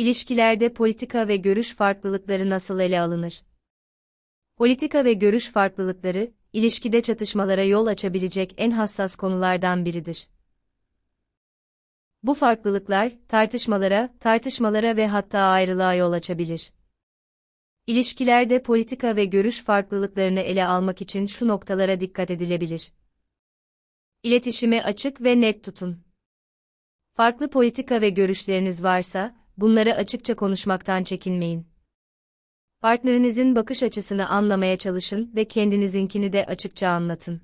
İlişkilerde politika ve görüş farklılıkları nasıl ele alınır? Politika ve görüş farklılıkları, ilişkide çatışmalara yol açabilecek en hassas konulardan biridir. Bu farklılıklar, tartışmalara, tartışmalara ve hatta ayrılığa yol açabilir. İlişkilerde politika ve görüş farklılıklarını ele almak için şu noktalara dikkat edilebilir. İletişime açık ve net tutun. Farklı politika ve görüşleriniz varsa, bunları açıkça konuşmaktan çekinmeyin. Partnerinizin bakış açısını anlamaya çalışın ve kendinizinkini de açıkça anlatın.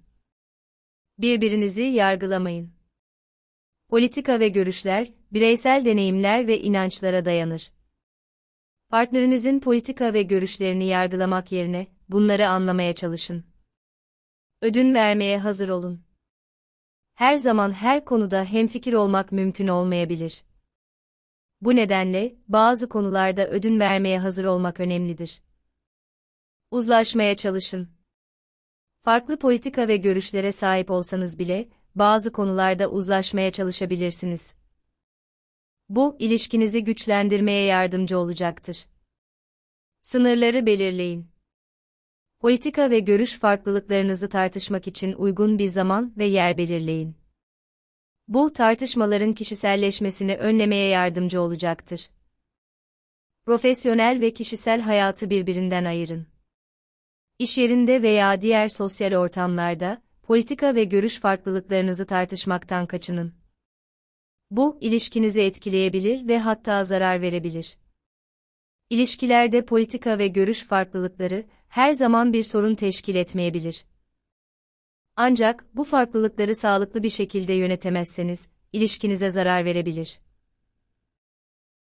Birbirinizi yargılamayın. Politika ve görüşler, bireysel deneyimler ve inançlara dayanır. Partnerinizin politika ve görüşlerini yargılamak yerine bunları anlamaya çalışın. Ödün vermeye hazır olun. Her zaman her konuda hemfikir olmak mümkün olmayabilir. Bu nedenle, bazı konularda ödün vermeye hazır olmak önemlidir. Uzlaşmaya çalışın. Farklı politika ve görüşlere sahip olsanız bile, bazı konularda uzlaşmaya çalışabilirsiniz. Bu, ilişkinizi güçlendirmeye yardımcı olacaktır. Sınırları belirleyin. Politika ve görüş farklılıklarınızı tartışmak için uygun bir zaman ve yer belirleyin. Bu tartışmaların kişiselleşmesini önlemeye yardımcı olacaktır. Profesyonel ve kişisel hayatı birbirinden ayırın. İş yerinde veya diğer sosyal ortamlarda politika ve görüş farklılıklarınızı tartışmaktan kaçının. Bu ilişkinizi etkileyebilir ve hatta zarar verebilir. İlişkilerde politika ve görüş farklılıkları her zaman bir sorun teşkil etmeyebilir. Ancak bu farklılıkları sağlıklı bir şekilde yönetemezseniz ilişkinize zarar verebilir.